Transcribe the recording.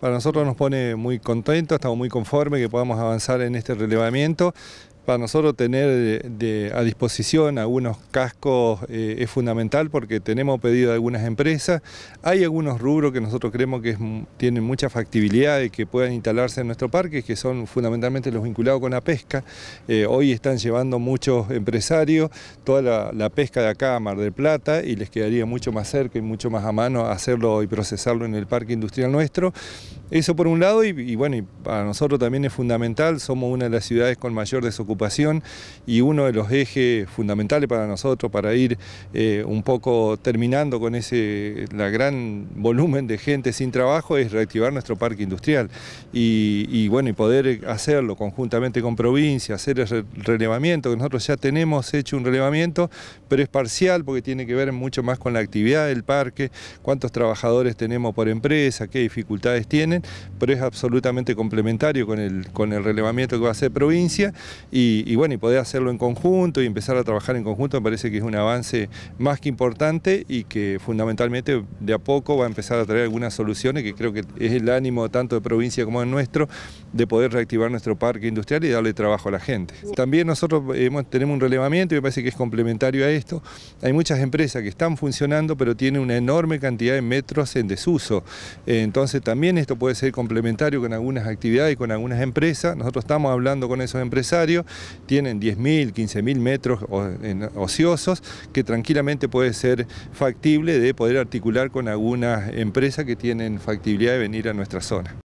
Para nosotros nos pone muy contentos, estamos muy conformes que podamos avanzar en este relevamiento para nosotros tener eh, a disposición algunos cascos eh, es fundamental porque tenemos pedido de algunas empresas. Hay algunos rubros que nosotros creemos que tienen mucha factibilidad y que puedan instalarse en nuestro parque, que son fundamentalmente los vinculados con la pesca. Eh, hoy están llevando muchos empresarios toda la, pesca de acá a Mar del Plata y les quedaría mucho más cerca y mucho más a mano hacerlo y procesarlo en el parque industrial nuestro. Eso por un lado y, bueno, y para nosotros también es fundamental, somos una de las ciudades con mayor desocupación y uno de los ejes fundamentales para nosotros para ir eh, un poco terminando con ese la gran volumen de gente sin trabajo es reactivar nuestro parque industrial y, bueno y poder hacerlo conjuntamente con provincia, hacer el relevamiento que nosotros ya tenemos hecho un relevamiento, pero es parcial porque tiene que ver mucho más con la actividad del parque, cuántos trabajadores tenemos por empresa, qué dificultades tienen, pero es absolutamente complementario con el, con el relevamiento que va a hacer provincia y, bueno, y poder hacerlo en conjunto y empezar a trabajar en conjunto me parece que es un avance más que importante y que fundamentalmente de a poco va a empezar a traer algunas soluciones que creo que es el ánimo tanto de provincia como de nuestro de poder reactivar nuestro parque industrial y darle trabajo a la gente. También nosotros eh, tenemos un relevamiento y me parece que es complementario a esto. Hay muchas empresas que están funcionando pero tienen una enorme cantidad de metros en desuso. Eh, entonces también esto puede ser complementario con algunas actividades y con algunas empresas. Nosotros estamos hablando con esos empresarios tienen 10.000, 15.000 metros ociosos que tranquilamente puede ser factible de poder articular con alguna empresa que tienen factibilidad de venir a nuestra zona.